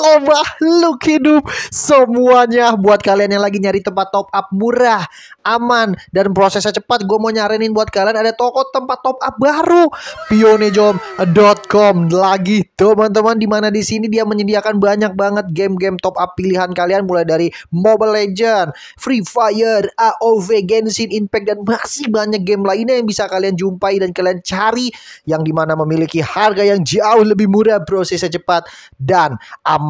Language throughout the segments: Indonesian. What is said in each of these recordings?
seluruh look hidup semuanya buat kalian yang lagi nyari tempat top up murah, aman dan prosesnya cepat. Gue mau nyaranin buat kalian ada toko tempat top up baru pionejom.com lagi teman-teman di mana di sini dia menyediakan banyak banget game-game top up pilihan kalian mulai dari Mobile Legend, Free Fire, AOV, Genshin Impact dan masih banyak game lainnya yang bisa kalian jumpai dan kalian cari yang dimana memiliki harga yang jauh lebih murah, prosesnya cepat dan aman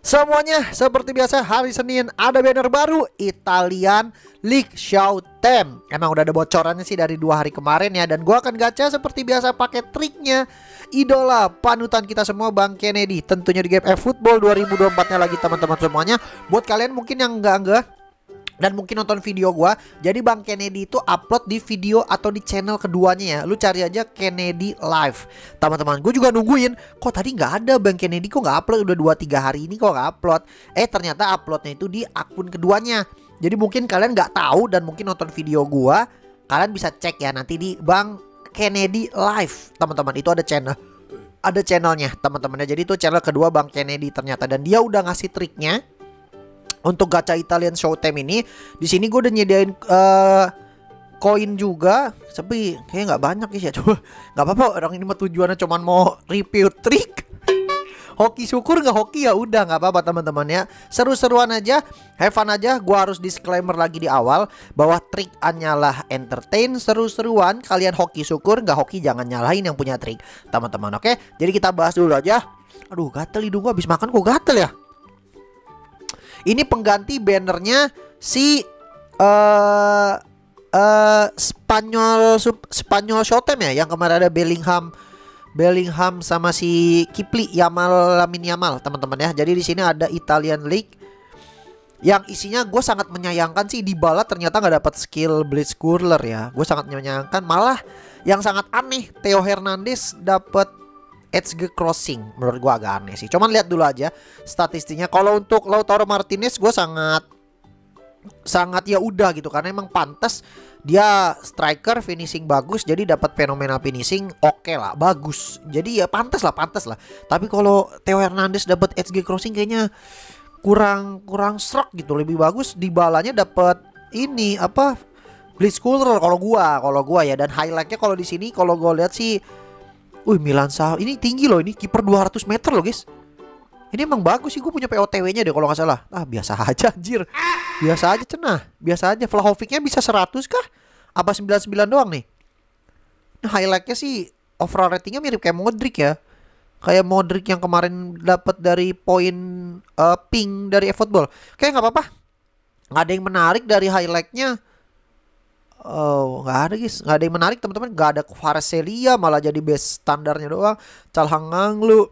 Semuanya seperti biasa hari Senin ada banner baru Italian League Showtime. Emang udah ada bocorannya sih dari dua hari kemarin ya dan gua akan gacha seperti biasa pakai triknya idola panutan kita semua Bang Kennedy tentunya di game Football 2024-nya lagi teman-teman semuanya. Buat kalian mungkin yang enggak enggak dan mungkin nonton video gua. Jadi Bang Kennedy itu upload di video atau di channel keduanya ya. Lu cari aja Kennedy Live. Teman-teman, gue juga nungguin. Kok tadi nggak ada Bang Kennedy kok nggak upload udah 2 3 hari ini kok nggak upload. Eh ternyata uploadnya itu di akun keduanya. Jadi mungkin kalian nggak tahu dan mungkin nonton video gua, kalian bisa cek ya nanti di Bang Kennedy Live. Teman-teman, itu ada channel ada channelnya teman-temannya jadi itu channel kedua Bang Kennedy ternyata dan dia udah ngasih triknya untuk gacha Italian Showtime ini, di sini gue udah nyediain uh, koin juga tapi kayaknya nggak banyak sih ya coba Gak apa-apa orang ini mah tujuannya cuman mau review trik hoki syukur nggak hoki ya udah nggak apa-apa teman-teman ya seru-seruan aja have fun aja Gue harus disclaimer lagi di awal bahwa trik anyalah entertain seru-seruan kalian hoki syukur nggak hoki jangan nyalahin yang punya trik teman-teman oke jadi kita bahas dulu aja aduh gatel hidung gue, habis makan kok gatel ya ini pengganti bannernya si uh, uh, Spanyol Spanyol Shotem ya yang kemarin ada Bellingham Bellingham sama si Kipli Yamal Lamin Yamal teman-teman ya. Jadi di sini ada Italian League yang isinya gue sangat menyayangkan sih di bala ternyata nggak dapat skill Blitz Curler ya. Gue sangat menyayangkan malah yang sangat aneh Theo Hernandez dapat Edge Crossing menurut gua agak aneh sih. Cuman lihat dulu aja statistiknya. Kalau untuk Lautaro Martinez gua sangat sangat ya udah gitu karena emang pantas dia striker finishing bagus jadi dapat fenomena finishing oke okay lah bagus jadi ya pantas lah pantas lah tapi kalau Theo Hernandez dapat HG crossing kayaknya kurang kurang stroke gitu lebih bagus di balanya dapat ini apa Blitz Cooler kalau gua kalau gua ya dan highlightnya kalau di sini kalau gua lihat sih Wih Milan Sahal ini tinggi loh ini kiper 200 meter loh guys. Ini emang bagus sih gue punya POTW-nya deh kalau gak salah. Ah biasa aja anjir. Biasa aja cenah. Biasa aja Vlahovic-nya bisa 100 kah? Apa 99 doang nih? Nah, highlightnya sih overall ratingnya mirip kayak Modric ya. Kayak Modric yang kemarin dapat dari poin uh, eh, ping dari Football. Kayak gak apa-apa. Gak ada yang menarik dari highlightnya Oh, nggak ada guys, nggak ada yang menarik teman-teman. Gak ada Kvaratskhelia malah jadi base standarnya doang. lu,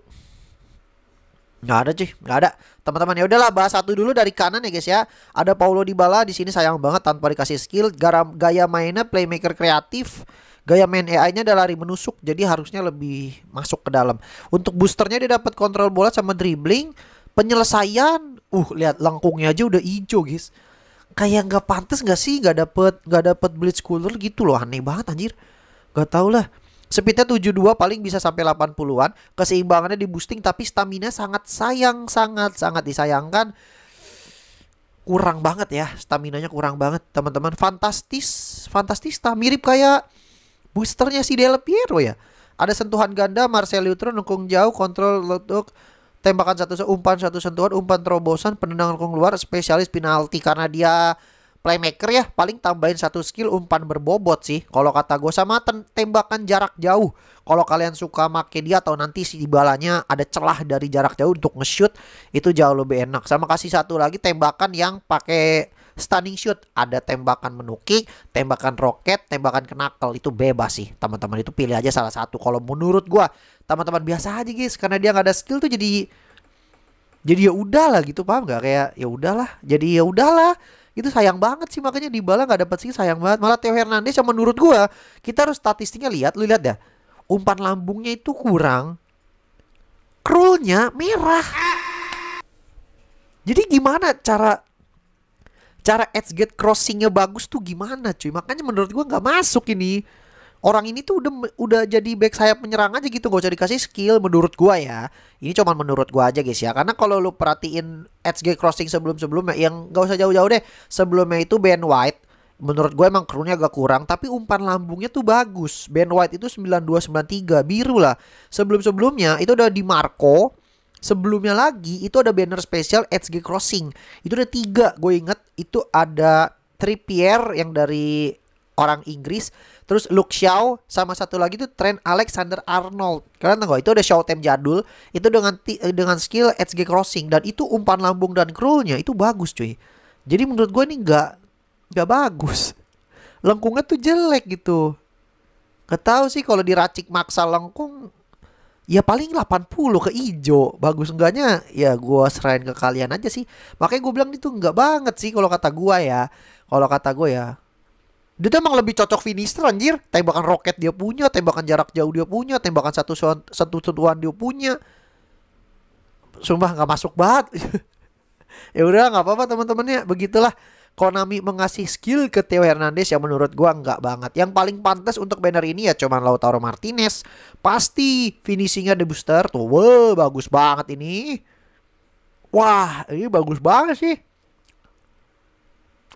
nggak ada cuy, nggak ada. Teman-teman ya udahlah bahas satu dulu dari kanan ya guys ya. Ada Paulo Dybala di sini sayang banget tanpa dikasih skill. Garam, gaya mainnya playmaker kreatif. Gaya main AI-nya adalah lari menusuk, jadi harusnya lebih masuk ke dalam. Untuk boosternya dia dapat kontrol bola sama dribbling, penyelesaian. Uh, lihat lengkungnya aja udah hijau guys kayak gak pantas gak sih gak dapet gak dapet blitz cooler gitu loh aneh banget anjir gak tau lah Speednya 72 paling bisa sampai 80-an Keseimbangannya di boosting Tapi stamina sangat sayang Sangat-sangat disayangkan Kurang banget ya stamina nya kurang banget teman-teman Fantastis Fantastis Fantastista Mirip kayak boosternya si Del Piero ya Ada sentuhan ganda Marcel Lutron nukung jauh Kontrol untuk tembakan satu umpan satu sentuhan, umpan terobosan, penendangan keluar, spesialis penalti karena dia playmaker ya paling tambahin satu skill umpan berbobot sih kalau kata gue sama tembakan jarak jauh kalau kalian suka make dia atau nanti si balanya ada celah dari jarak jauh untuk nge-shoot itu jauh lebih enak sama kasih satu lagi tembakan yang pakai stunning shoot ada tembakan menuki tembakan roket tembakan kenakel itu bebas sih teman-teman itu pilih aja salah satu kalau menurut gua teman-teman biasa aja guys karena dia nggak ada skill tuh jadi jadi ya udahlah gitu paham nggak kayak ya udahlah jadi ya udahlah itu sayang banget sih makanya di bala nggak dapat sih sayang banget malah Theo Hernandez yang menurut gua kita harus statistiknya lihat lu lihat ya umpan lambungnya itu kurang krulnya merah jadi gimana cara cara edge gate crossingnya bagus tuh gimana cuy makanya menurut gua nggak masuk ini orang ini tuh udah udah jadi back sayap menyerang aja gitu gak usah dikasih skill menurut gua ya ini cuman menurut gua aja guys ya karena kalau lu perhatiin edge gate crossing sebelum sebelumnya yang gak usah jauh-jauh deh sebelumnya itu Ben White menurut gue emang krunya agak kurang tapi umpan lambungnya tuh bagus Ben White itu 9293 biru lah sebelum sebelumnya itu udah di Marco Sebelumnya lagi itu ada banner spesial HG Crossing. Itu ada tiga gue inget itu ada Trippier yang dari orang Inggris, terus Luke Shaw sama satu lagi itu Trent Alexander Arnold. Kalian tahu itu ada tem jadul, itu dengan eh, dengan skill edge crossing dan itu umpan lambung dan krulnya itu bagus cuy. Jadi menurut gue ini nggak nggak bagus. Lengkungnya tuh jelek gitu. Gak tahu sih kalau diracik maksa lengkung ya paling 80 ke ijo bagus enggaknya ya gue serahin ke kalian aja sih makanya gue bilang itu enggak banget sih kalau kata gue ya kalau kata gue ya dia tuh emang lebih cocok finisher anjir tembakan roket dia punya tembakan jarak jauh dia punya tembakan satu satu sentuhan dia punya sumpah nggak masuk banget ya udah nggak apa-apa teman-temannya begitulah Konami mengasih skill ke Theo Hernandez yang menurut gua enggak banget. Yang paling pantas untuk banner ini ya cuman Lautaro Martinez. Pasti finishingnya The Booster tuh. Wow, bagus banget ini. Wah, ini bagus banget sih.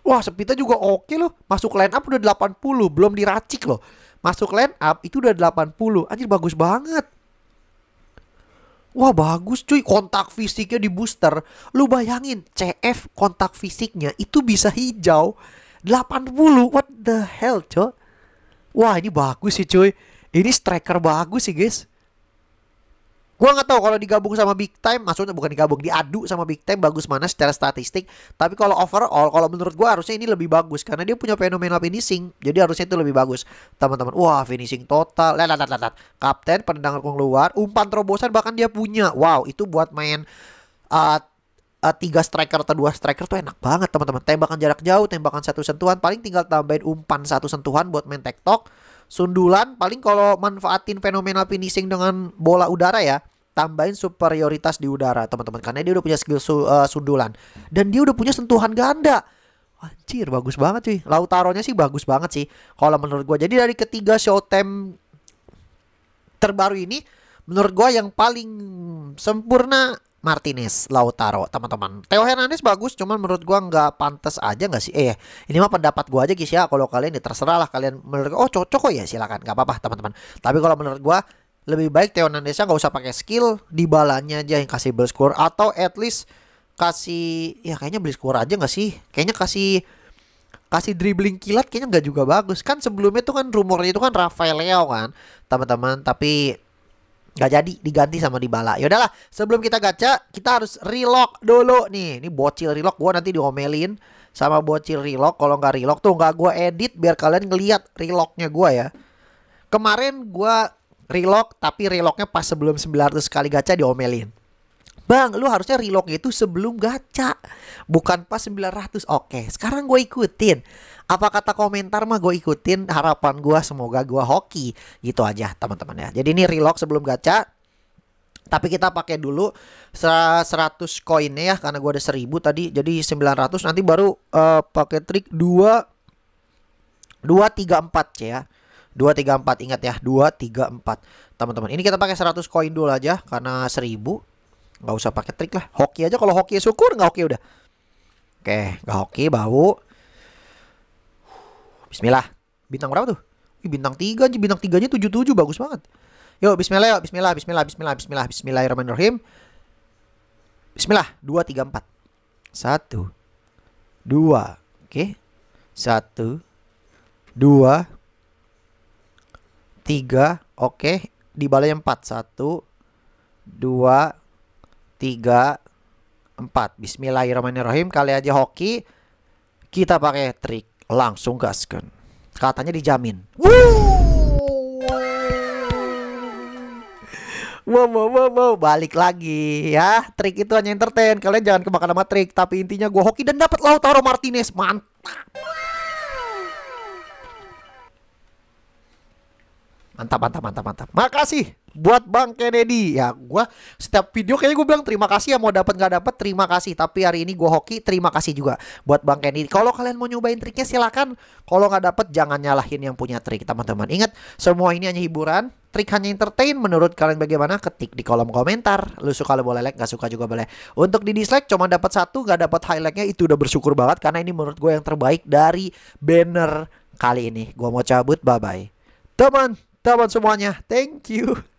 Wah, Sepita juga oke loh. Masuk line up udah 80, belum diracik loh. Masuk line up itu udah 80. Anjir bagus banget. Wah bagus cuy kontak fisiknya di booster. Lu bayangin CF kontak fisiknya itu bisa hijau 80. What the hell, cok? Wah, ini bagus sih cuy. Ini striker bagus sih, guys gue nggak tahu kalau digabung sama big time, maksudnya bukan digabung, diadu sama big time bagus mana secara statistik. Tapi kalau overall, kalau menurut gue harusnya ini lebih bagus karena dia punya fenomena finishing. Jadi harusnya itu lebih bagus. Teman-teman, wah finishing total. Lihat, lihat, lihat, Kapten penendang keluar, umpan terobosan bahkan dia punya. Wow, itu buat main uh, uh, tiga striker atau dua striker tuh enak banget teman-teman. Tembakan jarak jauh, tembakan satu sentuhan, paling tinggal tambahin umpan satu sentuhan buat main tektok sundulan paling kalau manfaatin fenomena finishing dengan bola udara ya tambahin superioritas di udara teman-teman karena dia udah punya skill su uh, sundulan dan dia udah punya sentuhan ganda anjir bagus banget sih, Lautaronya sih bagus banget sih kalau menurut gue jadi dari ketiga showtime terbaru ini menurut gue yang paling sempurna Martinez Lautaro teman-teman Theo Hernandez bagus cuman menurut gua nggak pantas aja nggak sih eh ini mah pendapat gua aja guys ya kalau kalian ya terserah lah kalian menurut oh cocok kok oh, ya silakan nggak apa-apa teman-teman tapi kalau menurut gua lebih baik Theo Hernandez nggak usah pakai skill di balanya aja yang kasih beli score atau at least kasih ya kayaknya beli score aja nggak sih kayaknya kasih kasih dribbling kilat kayaknya nggak juga bagus kan sebelumnya tuh kan rumornya itu kan Rafael Leo kan teman-teman tapi Gak jadi diganti sama Dybala. Ya udahlah, sebelum kita gacha, kita harus relock dulu nih. Ini bocil relock gua nanti diomelin sama bocil relock kalau nggak relock tuh nggak gua edit biar kalian ngelihat relocknya gua ya. Kemarin gua relock tapi relocknya pas sebelum 900 kali gacha diomelin. Bang, lu harusnya relock itu sebelum gacha, bukan pas 900. Oke, sekarang gue ikutin apa kata komentar mah gue ikutin harapan gue semoga gue hoki gitu aja teman-teman ya jadi ini relock sebelum gacha tapi kita pakai dulu 100 koinnya ya karena gue ada 1000 tadi jadi 900 nanti baru uh, pakai trik 2 2 3 4 ya. 2 3 4 ingat ya 2 3 4 teman-teman. Ini kita pakai 100 koin dulu aja karena 1000 nggak usah pakai trik lah. Hoki aja kalau hoki ya syukur nggak hoki ya udah. Oke, nggak hoki bau. Bismillah. Bintang berapa tuh? Ih, bintang tiga, aja, bintang 3 tujuh tujuh bagus banget. Yuk, bismillah yuk, bismillah, bismillah, bismillah, bismillah, bismillahirrahmanirrahim. Bismillah, dua tiga empat satu dua Oke. Okay. 1 2 3. Oke, okay. di balai empat satu dua tiga empat Bismillahirrahmanirrahim. Kali aja hoki kita pakai trik langsung gaskan. Katanya dijamin. Wow, wow, wow, wow, balik lagi ya. Trik itu hanya entertain. Kalian jangan kemakan sama trik. Tapi intinya gue hoki dan dapat Lautaro Martinez. Mantap. Mantap, mantap, mantap, mantap. Makasih buat Bang Kennedy. Ya, gua setiap video kayaknya gue bilang terima kasih ya mau dapat nggak dapat terima kasih. Tapi hari ini gue hoki terima kasih juga buat Bang Kennedy. Kalau kalian mau nyobain triknya silakan. Kalau nggak dapat jangan nyalahin yang punya trik, teman-teman. Ingat, semua ini hanya hiburan. Trik hanya entertain menurut kalian bagaimana? Ketik di kolom komentar. Lu suka lu boleh like, gak suka juga boleh. Untuk di dislike cuma dapat satu, gak dapat highlightnya itu udah bersyukur banget karena ini menurut gue yang terbaik dari banner kali ini. Gua mau cabut, bye bye. Teman. Dapat semuanya. Thank you.